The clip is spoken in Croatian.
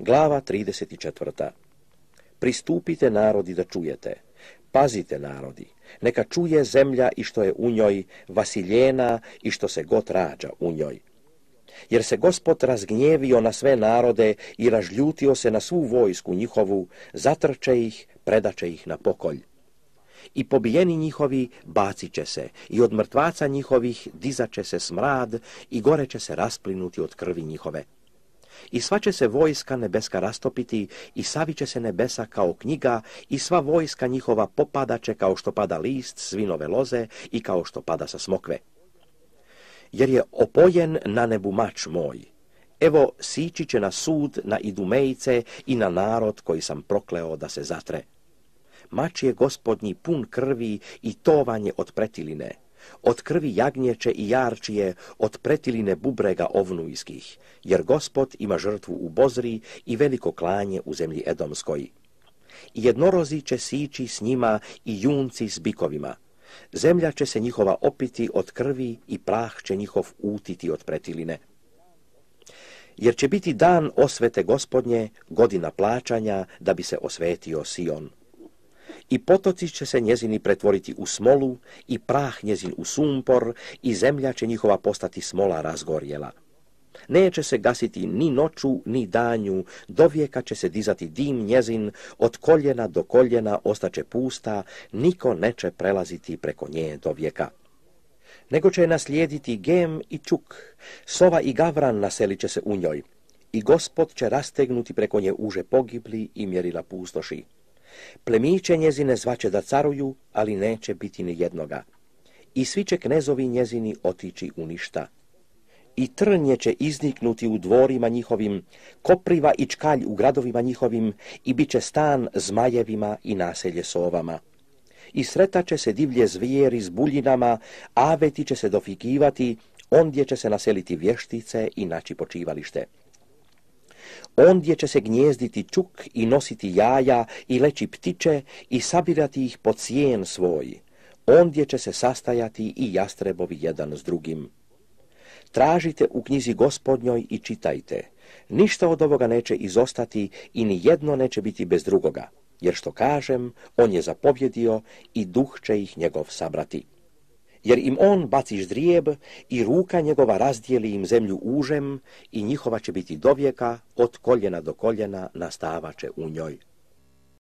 Glava 34. Pristupite narodi da čujete. Pazite narodi, neka čuje zemlja i što je u njoj vasiljena i što se god rađa u njoj. Jer se gospod razgnjevio na sve narode i ražljutio se na svu vojsku njihovu, zatrče ih, predače ih na pokolj. I pobijeni njihovi bacit će se, i od mrtvaca njihovih dizat će se smrad, i gore će se rasplinuti od krvi njihove. I sva će se vojska nebeska rastopiti i savi će se nebesa kao knjiga i sva vojska njihova će kao što pada list svinove loze i kao što pada sa smokve. Jer je opojen na nebu mač moj. Evo sići će na sud, na idumejce i na narod koji sam prokleo da se zatre. Mač je gospodnji pun krvi i tovanje od pretiline od krvi jagnjeće i jarčije, od pretiline bubrega ovnujskih, jer gospod ima žrtvu u Bozri i veliko klanje u zemlji Edomskoj. I jednorozi će sići s njima i junci s bikovima. Zemlja će se njihova opiti od krvi i prah će njihov utiti od pretiline. Jer će biti dan osvete gospodnje, godina plaćanja, da bi se osvetio Sion i potoci će se njezini pretvoriti u smolu i prah njezin u sumpor i zemlja će njihova postati smola razgorjela. Neće se gasiti ni noću, ni danju, do vijeka će se dizati dim njezin, od koljena do koljena ostaće pusta, niko neće prelaziti preko nje do vijeka nego će naslijediti gem i čuk. Sova i gavran naselit će se u njoj i gospod će rastegnuti preko nje uže pogibli i mjerila pustoši. Plemiće njezine zvaće da caruju, ali neće biti ni jednoga. I svi će knezovi njezini otići u ništa. I trnje će izniknuti u dvorima njihovim, kopriva i čkalj u gradovima njihovim, i bit će stan zmajevima i naselje sovama i će se divlje zvijeri s buljinama, aveti će se dofikivati, ondje će se naseliti vještice i naći počivalište. Ondje će se gnjezditi čuk i nositi jaja i leći ptiče i sabirati ih po cijen svoj. Ondje će se sastajati i jastrebovi jedan s drugim. Tražite u knjizi gospodnjoj i čitajte. Ništa od ovoga neće izostati i ni jedno neće biti bez drugoga, jer što kažem, on je zapobjedio i duh će ih njegov sabrati jer im on baci ždrijeb i ruka njegova razdijeli im zemlju užem i njihova će biti dovijeka od koljena do koljena nastavaće u njoj.